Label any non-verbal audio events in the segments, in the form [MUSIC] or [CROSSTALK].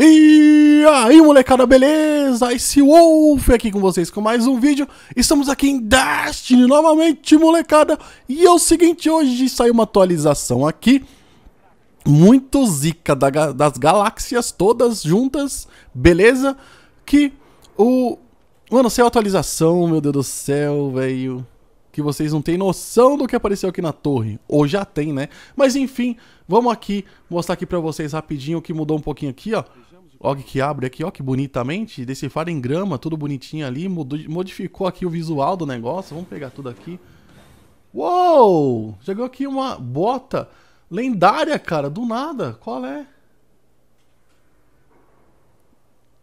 E aí, molecada, beleza? Esse Wolf aqui com vocês com mais um vídeo. Estamos aqui em Destiny novamente, molecada. E é o seguinte, hoje saiu uma atualização aqui. Muito zica da, das galáxias todas juntas, beleza? Que o... Mano, saiu a atualização, meu Deus do céu, velho que vocês não têm noção do que apareceu aqui na torre. Ou já tem, né? Mas enfim, vamos aqui mostrar aqui pra vocês rapidinho o que mudou um pouquinho aqui, ó. Og que abre aqui, ó, que bonitamente, decifrado em grama, tudo bonitinho ali, mudou, modificou aqui o visual do negócio, vamos pegar tudo aqui. Uou! Jogou aqui uma bota lendária, cara, do nada, qual é?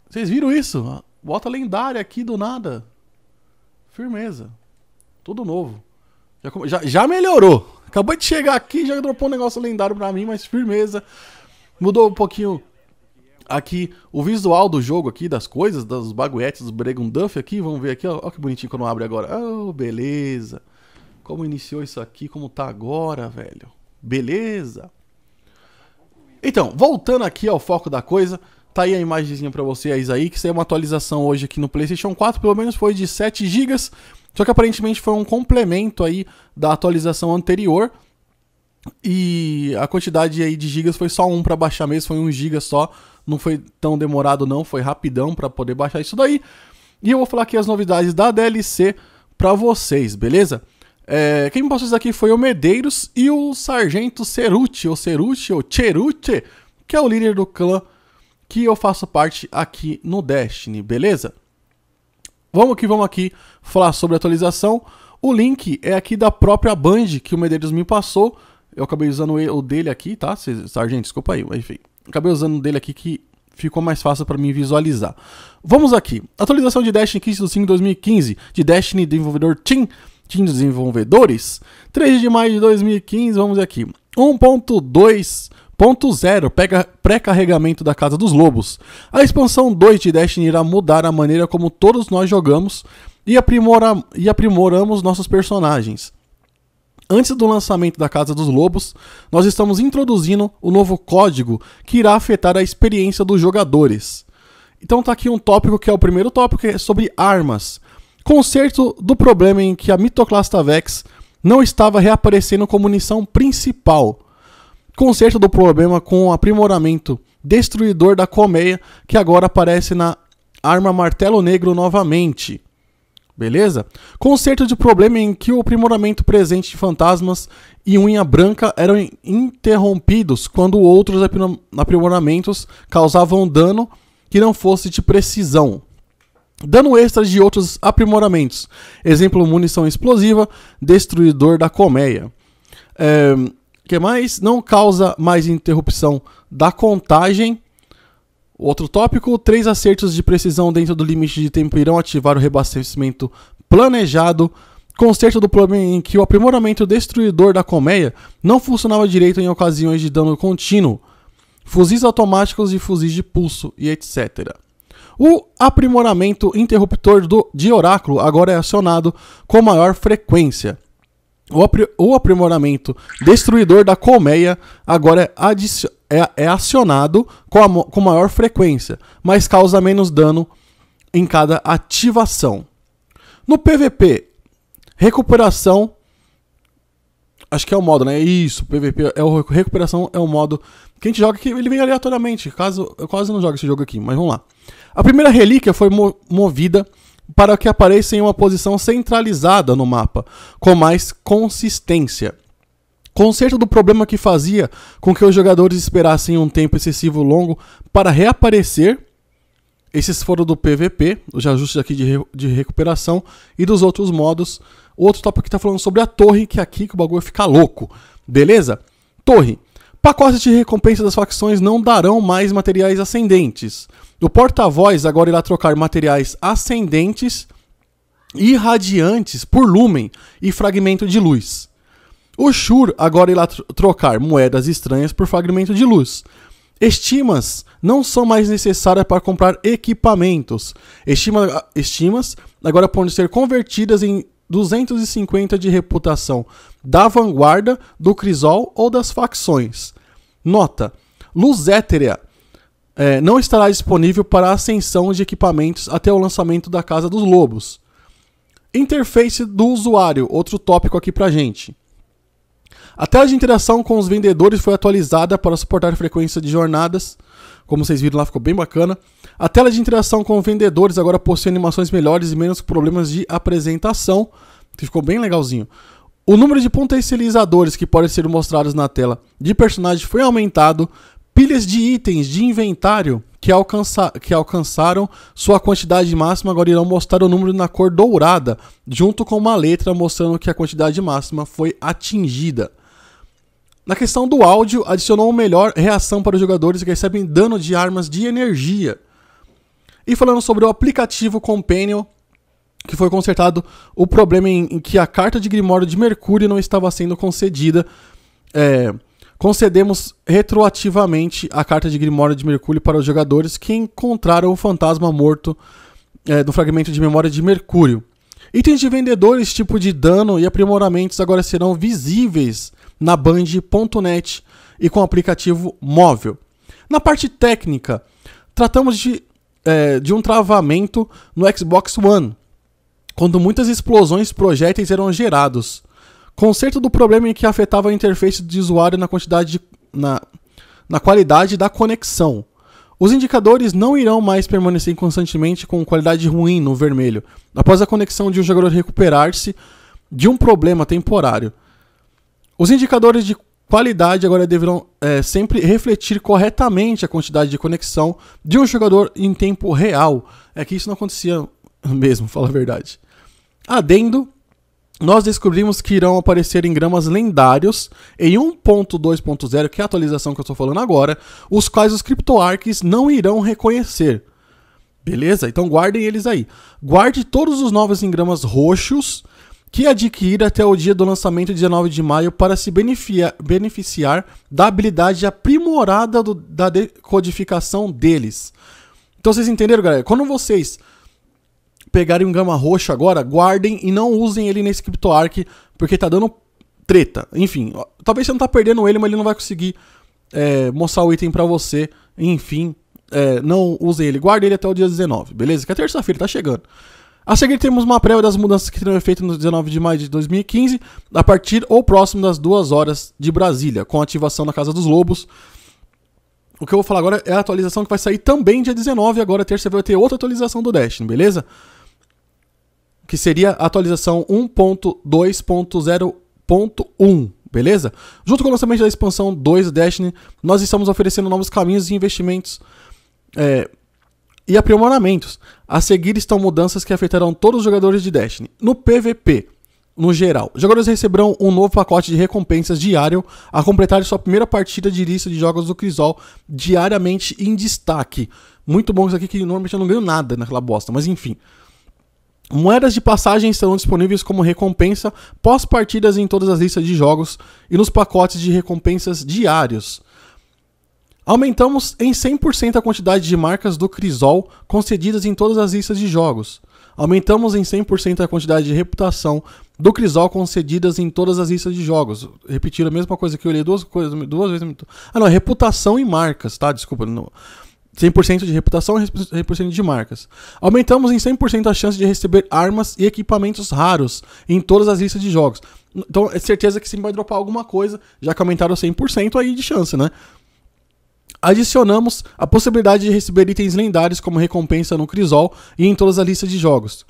Vocês viram isso? Bota lendária aqui do nada. Firmeza. Tudo novo. Já, já, melhorou. Acabou de chegar aqui, já dropou um negócio lendário pra mim, mas firmeza. Mudou um pouquinho aqui o visual do jogo aqui, das coisas, dos baguetes, dos Bregunduff aqui. Vamos ver aqui, ó. ó que bonitinho quando abre agora. Oh, beleza. Como iniciou isso aqui, como tá agora, velho. Beleza. Então, voltando aqui ao foco da coisa, tá aí a imagenzinha pra vocês aí, que saiu uma atualização hoje aqui no PlayStation 4, pelo menos foi de 7 GB só que aparentemente foi um complemento aí da atualização anterior. E a quantidade aí de gigas foi só um para baixar mesmo, foi um giga só. Não foi tão demorado não, foi rapidão para poder baixar isso daí. E eu vou falar aqui as novidades da DLC para vocês, beleza? É, quem me passou isso aqui foi o Medeiros e o Sargento Cerute, ou Cerute, ou Cherute, que é o líder do clã que eu faço parte aqui no Destiny, beleza? Vamos que vamos aqui falar sobre atualização. O link é aqui da própria Band que o Medeiros me passou. Eu acabei usando o dele aqui, tá? Sargento, desculpa aí, enfim. Acabei usando o dele aqui que ficou mais fácil para mim visualizar. Vamos aqui. Atualização de Destiny 15 do 5 2015, de Destiny desenvolvedor Team, Team desenvolvedores. 3 de maio de 2015, vamos aqui. 1.2 Ponto pega pré-carregamento da Casa dos Lobos. A expansão 2 de Destiny irá mudar a maneira como todos nós jogamos e, aprimora e aprimoramos nossos personagens. Antes do lançamento da Casa dos Lobos, nós estamos introduzindo o novo código que irá afetar a experiência dos jogadores. Então tá aqui um tópico que é o primeiro tópico, que é sobre armas. Conserto do problema em que a mitoclasta Vex não estava reaparecendo como munição principal. Conserto do problema com o aprimoramento destruidor da colmeia, que agora aparece na arma martelo negro novamente. Beleza? Conserto de problema em que o aprimoramento presente de fantasmas e unha branca eram interrompidos quando outros aprimoramentos causavam dano que não fosse de precisão. Dano extra de outros aprimoramentos. Exemplo, munição explosiva, destruidor da colmeia. É, que mais? Não causa mais interrupção da contagem. Outro tópico: três acertos de precisão dentro do limite de tempo irão ativar o reabastecimento planejado. Conserto do problema em que o aprimoramento destruidor da colmeia não funcionava direito em ocasiões de dano contínuo. Fuzis automáticos e fuzis de pulso e etc. O aprimoramento interruptor do, de oráculo agora é acionado com maior frequência. O aprimoramento destruidor da colmeia agora é, é, é acionado com, com maior frequência, mas causa menos dano em cada ativação. No PVP, recuperação. Acho que é o modo, né? Isso, PVP é o recuperação é o modo que a gente joga que ele vem aleatoriamente. Caso eu quase não jogo esse jogo aqui, mas vamos lá. A primeira relíquia foi movida para que apareça em uma posição centralizada no mapa, com mais consistência. Conserto do problema que fazia com que os jogadores esperassem um tempo excessivo longo para reaparecer. Esses foram do PVP, os ajustes aqui de, re de recuperação e dos outros modos. O outro tópico que está falando sobre a torre, que é aqui que o bagulho fica louco. Beleza? Torre. Pacotes de recompensa das facções não darão mais materiais ascendentes. O porta-voz agora irá trocar materiais ascendentes e irradiantes por lumen e fragmento de luz. O Shur agora irá trocar moedas estranhas por fragmento de luz. Estimas não são mais necessárias para comprar equipamentos. Estima, estimas agora podem ser convertidas em 250 de reputação da vanguarda, do crisol ou das facções. Nota: luz héterea é, não estará disponível para ascensão de equipamentos até o lançamento da Casa dos Lobos. Interface do usuário, outro tópico aqui pra gente. A tela de interação com os vendedores foi atualizada para suportar frequência de jornadas. Como vocês viram lá, ficou bem bacana. A tela de interação com vendedores agora possui animações melhores e menos problemas de apresentação, que ficou bem legalzinho. O número de potencializadores que podem ser mostrados na tela de personagem foi aumentado, pilhas de itens de inventário que, alcança, que alcançaram sua quantidade máxima agora irão mostrar o número na cor dourada, junto com uma letra mostrando que a quantidade máxima foi atingida. Na questão do áudio, adicionou melhor reação para os jogadores que recebem dano de armas de energia. E falando sobre o aplicativo Companion, que foi consertado o problema em, em, que a carta de Grimório de Mercúrio não estava sendo concedida. É, concedemos retroativamente a carta de Grimório de Mercúrio para os jogadores que encontraram o fantasma morto é, do fragmento de memória de Mercúrio. Itens de vendedores, tipo de dano e aprimoramentos agora serão visíveis na Band.net e com o aplicativo móvel. Na parte técnica, tratamos de, é, de um travamento no Xbox One quando muitas explosões projéteis eram gerados. Conserto do problema em que afetava a interface de usuário na quantidade de, na, na qualidade da conexão. Os indicadores não irão mais permanecer constantemente com qualidade ruim no vermelho, após a conexão de um jogador recuperar-se de um problema temporário. Os indicadores de qualidade agora deverão é, sempre refletir corretamente a quantidade de conexão de um jogador em tempo real. É que isso não acontecia mesmo, [LAUGHS] fala a verdade. Adendo, nós descobrimos que irão aparecer em gramas lendários em 1.2.0, que é a atualização que eu estou falando agora, os quais os CryptoArcs não irão reconhecer. Beleza? Então guardem eles aí. Guarde todos os novos engramas roxos que adquira até o dia do lançamento 19 de maio para se beneficiar da habilidade aprimorada do, da decodificação deles. Então vocês entenderam, galera? Quando vocês pegarem um gama roxo agora, guardem e não usem ele nesse CryptoArk, porque tá dando treta. Enfim, talvez você não tá perdendo ele, mas ele não vai conseguir é, mostrar o item para você. Enfim, é, não usem ele, guardem ele até o dia 19, beleza? Que é terça-feira, tá chegando. A seguir temos uma prévia das mudanças que terão efeito no 19 de maio de 2015, a partir ou próximo das 2 horas de Brasília, com ativação na Casa dos Lobos. O que eu vou falar agora é a atualização que vai sair também dia 19, agora terça vai ter outra atualização do Destiny, beleza? que seria a atualização 1.2.0.1, beleza? Junto com o lançamento da expansão 2 Destiny, nós estamos oferecendo novos caminhos de investimentos é, e aprimoramentos. A seguir estão mudanças que afetarão todos os jogadores de Destiny. No PVP, no geral, jogadores receberão um novo pacote de recompensas diário a completar sua primeira partida de lista de jogos do Crisol diariamente em destaque. Muito bom isso aqui, que normalmente eu não ganho nada naquela bosta, mas enfim. Moedas de passagem estarão disponíveis como recompensa pós-partidas em todas as listas de jogos e nos pacotes de recompensas diários. Aumentamos em 100% a quantidade de marcas do Crisol concedidas em todas as listas de jogos. Aumentamos em 100% a quantidade de reputação do Crisol concedidas em todas as listas de jogos. Repetir a mesma coisa que eu li duas, coisas, duas vezes. Ah, não, reputação e marcas, tá? Desculpa. Não. 100% de reputação e 100% de marcas. Aumentamos em 100% a chance de receber armas e equipamentos raros em todas as listas de jogos. Então, é certeza que se vai dropar alguma coisa, já que aumentaram 100% aí de chance, né? Adicionamos a possibilidade de receber itens lendários como recompensa no Crisol e em todas as listas de jogos.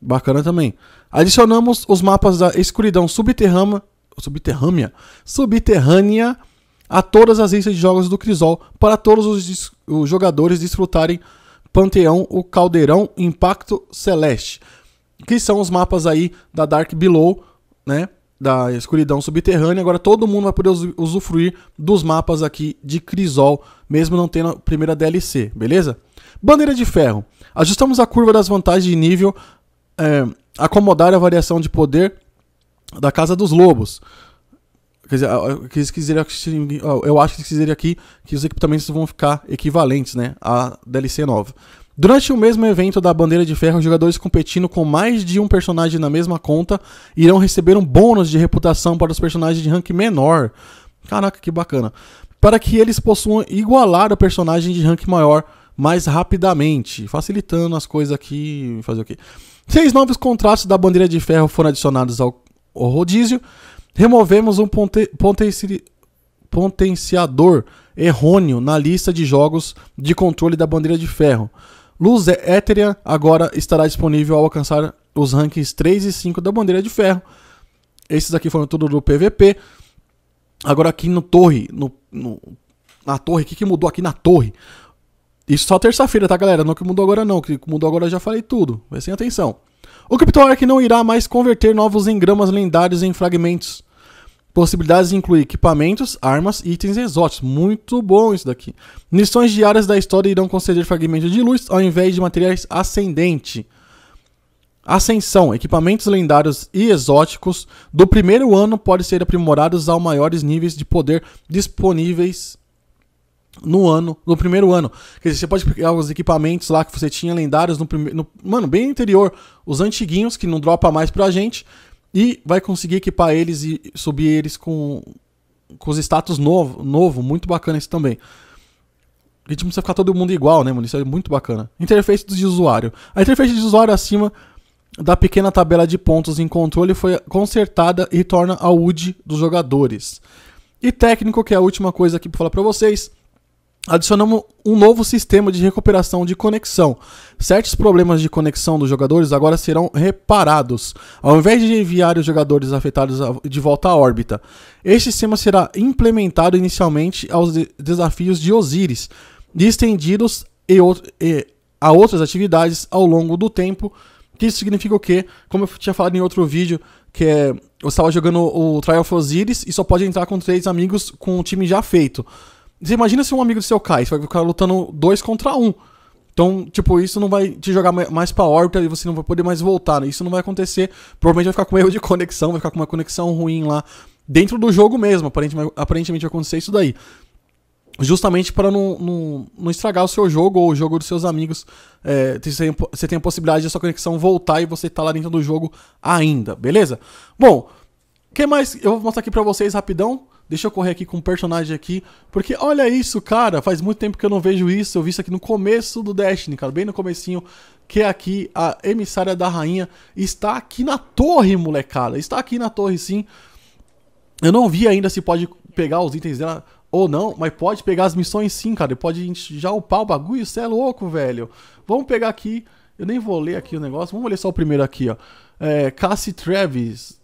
Bacana também. Adicionamos os mapas da escuridão subterrânea, subterrânea, subterrânea a todas as listas de jogos do Crisol para todos os, os jogadores desfrutarem Panteão, o Caldeirão, Impacto Celeste, que são os mapas aí da Dark Below, né? Da escuridão subterrânea. Agora todo mundo vai poder usufruir dos mapas aqui de Crisol, mesmo não tendo a primeira DLC, beleza? Bandeira de ferro. Ajustamos a curva das vantagens de nível, é, acomodar a variação de poder da Casa dos Lobos. Quer dizer, eles quiserem, eu acho que eles quiserem aqui que os equipamentos vão ficar equivalentes né, à DLC nova. Durante o mesmo evento da Bandeira de Ferro, jogadores competindo com mais de um personagem na mesma conta irão receber um bônus de reputação para os personagens de rank menor. Caraca, que bacana. Para que eles possam igualar o personagem de rank maior mais rapidamente, facilitando as coisas aqui. Fazer o quê? Seis novos contratos da Bandeira de Ferro foram adicionados ao, ao rodízio. Removemos um ponte, potenciador errôneo na lista de jogos de controle da bandeira de ferro. Luz é Etérea agora estará disponível ao alcançar os rankings 3 e 5 da bandeira de ferro. Esses aqui foram tudo do PVP. Agora aqui no torre, no, no na torre, o que, que mudou aqui na torre? Isso só terça-feira, tá, galera? Não que mudou agora não, o que mudou agora eu já falei tudo. Vai sem atenção. O CryptoArk não irá mais converter novos engramas lendários em fragmentos. Possibilidades incluem equipamentos, armas e itens exóticos. Muito bom isso daqui. Missões diárias da história irão conceder fragmentos de luz ao invés de materiais ascendente. Ascensão, equipamentos lendários e exóticos do primeiro ano podem ser aprimorados aos maiores níveis de poder disponíveis no ano, no primeiro ano. Quer dizer, você pode pegar os equipamentos lá que você tinha lendários no primeiro. Mano, bem interior os antiguinhos que não dropa mais pra gente. E vai conseguir equipar eles e subir eles com, com os status novo, novo, muito bacana isso também. A gente não precisa ficar todo mundo igual, né, mano? Isso é muito bacana. Interface de usuário. A interface de usuário acima da pequena tabela de pontos em controle foi consertada e torna a UD dos jogadores. E técnico, que é a última coisa aqui pra falar pra vocês adicionamos um novo sistema de recuperação de conexão. Certos problemas de conexão dos jogadores agora serão reparados, ao invés de enviar os jogadores afetados de volta à órbita. Este sistema será implementado inicialmente aos de desafios de Osiris, e estendidos e e a outras atividades ao longo do tempo. Que isso significa o quê? Como eu tinha falado em outro vídeo, que é, eu estava jogando o Trial of Osiris e só pode entrar com três amigos com o time já feito. Você imagina se um amigo seu cai, você vai ficar lutando dois contra um. Então, tipo, isso não vai te jogar mais pra órbita e você não vai poder mais voltar. Né? Isso não vai acontecer. Provavelmente vai ficar com erro de conexão, vai ficar com uma conexão ruim lá dentro do jogo mesmo. Aparentemente, aparentemente vai acontecer isso daí. Justamente para não, não, não, estragar o seu jogo ou o jogo dos seus amigos. É, você tem a possibilidade de a sua conexão voltar e você tá lá dentro do jogo ainda, beleza? Bom, o que mais? Eu vou mostrar aqui pra vocês rapidão. Deixa eu correr aqui com um personagem aqui. Porque olha isso, cara. Faz muito tempo que eu não vejo isso. Eu vi isso aqui no começo do Destiny, cara. Bem no comecinho. Que é aqui a emissária da rainha está aqui na torre, molecada. Está aqui na torre, sim. Eu não vi ainda se pode pegar os itens dela ou não, mas pode pegar as missões sim, cara. Pode já upar o bagulho, Isso é louco, velho. Vamos pegar aqui. Eu nem vou ler aqui o negócio. Vamos ler só o primeiro aqui, ó. É, Cassie Travis,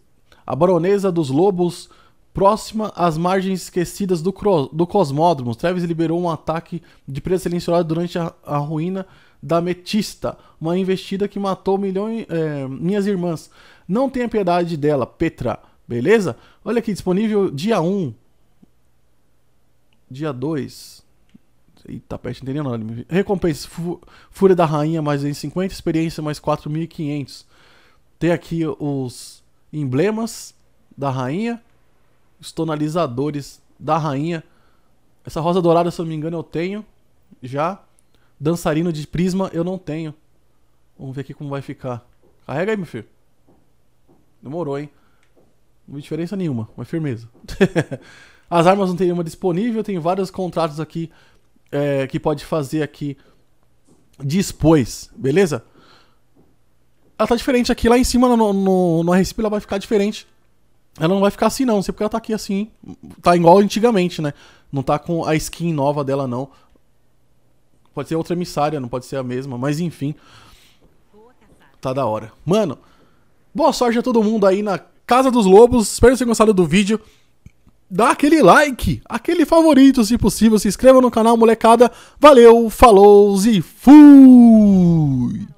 a baronesa dos lobos Próxima às margens esquecidas do, do Cosmódromo, Travis liberou um ataque de presa silenciosa durante a, a, ruína da Metista, uma investida que matou milhões, é, minhas irmãs. Não tenha piedade dela, Petra, beleza? Olha aqui, disponível dia 1, dia 2. Eita, peste, não entendi nada. Recompensa, Fúria da Rainha mais 250, experiência mais 4.500. Tem aqui os emblemas da rainha os tonalizadores da rainha. Essa rosa dourada, se eu não me engano, eu tenho já. Dançarino de prisma eu não tenho. Vamos ver aqui como vai ficar. Carrega aí, meu filho. Demorou, hein? Não vi diferença nenhuma, mas firmeza. [LAUGHS] As armas não tem nenhuma disponível, tem vários contratos aqui é, que pode fazer aqui depois, beleza? Ela tá diferente aqui, lá em cima no, no, no RSP ela vai ficar diferente ela não vai ficar assim, não. Não sei porque ela tá aqui assim. Tá igual antigamente, né? Não tá com a skin nova dela, não. Pode ser outra emissária, não pode ser a mesma, mas enfim. Tá da hora. Mano, boa sorte a todo mundo aí na Casa dos Lobos. Espero que vocês tenham gostado do vídeo. Dá aquele like, aquele favorito se possível. Se inscreva no canal, molecada. Valeu, falou e fui!